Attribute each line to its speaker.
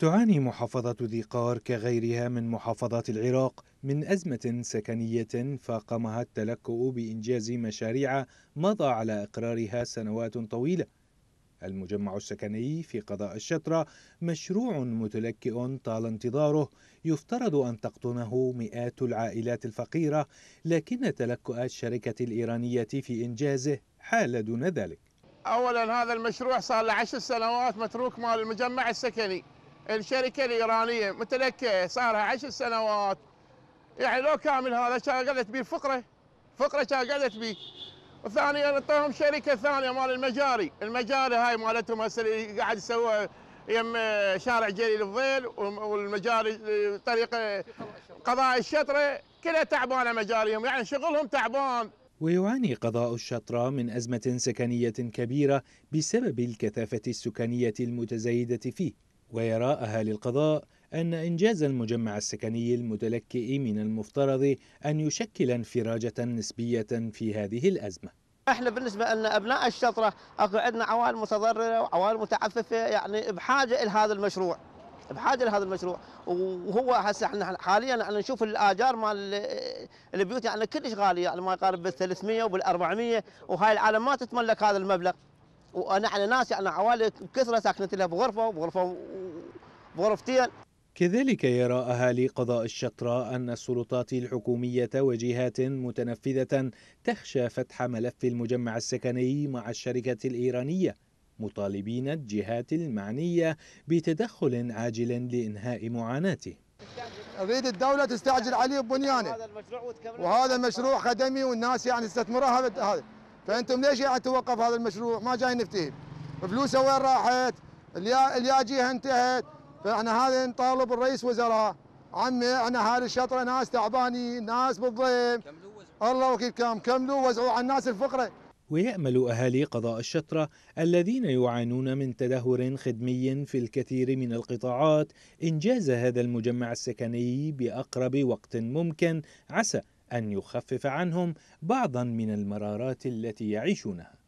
Speaker 1: تعاني محافظة ذي قار كغيرها من محافظات العراق من أزمة سكنية فاقمها التلكؤ بإنجاز مشاريع مضى على إقرارها سنوات طويلة. المجمع السكني في قضاء الشطرة مشروع متلكئ طال انتظاره يفترض أن تقطنه مئات العائلات الفقيرة لكن تلكؤ الشركة الإيرانية في إنجازه حال دون ذلك.
Speaker 2: أولا هذا المشروع صار له سنوات متروك مال المجمع السكني الشركه الايرانيه متلكه صار لها عشر سنوات يعني لو كامل هذا كان قعدت بيه فقره فقره كان قعدت بيه وثانيا نطيهم شركه ثانيه مال المجاري المجاري هاي مالتهم هسه اللي قاعد يسووها يم شارع جليل الظيل والمجاري طريق قضاء الشطره كلها تعبانه مجاريهم يعني شغلهم تعبان
Speaker 1: ويعاني قضاء الشطرة من أزمة سكنية كبيرة بسبب الكثافة السكانية المتزايدة فيه ويرى أهالي القضاء أن إنجاز المجمع السكني المتلكئ من المفترض أن يشكل انفراجة نسبية في هذه الأزمة احنا بالنسبه لنا ابناء
Speaker 3: الشطره اكو عندنا عوائل متضرره وعوائل متعففه يعني بحاجه الى هذا المشروع بحاجه لهذا المشروع وهو هسه احنا حاليا احنا نشوف الاجار مال البيوت يعني كلش غاليه يعني ما يقارب بال 300 وبال 400 وهاي العالم ما تتملك هذا المبلغ وانا على ناس يعني عوالي كثره ساكنه لها بغرفه بغرفه بغرفتين
Speaker 1: كذلك يرى أهالي قضاء الشطراء أن السلطات الحكومية وجهات متنفذة تخشى فتح ملف المجمع السكني مع الشركة الإيرانية مطالبين الجهات المعنية بتدخل عاجل لإنهاء معاناته أريد الدولة تستعجل عليه بنيانه
Speaker 4: وهذا المشروع خدمي والناس يعني استثمرها هذا فانتم ليش قاعد توقف هذا المشروع ما جاي نفتيه فلوسه وين راحت الياجيها انتهت فاحنا هذا نطالب الرئيس وزراء عمي احنا هاي الشطره ناس تعبانين ناس بالضيم الله وكيل كم كملوا وزعوا على الناس الفقره
Speaker 1: ويأمل أهالي قضاء الشطرة الذين يعانون من تدهور خدمي في الكثير من القطاعات إنجاز هذا المجمع السكني بأقرب وقت ممكن عسى أن يخفف عنهم بعضا من المرارات التي يعيشونها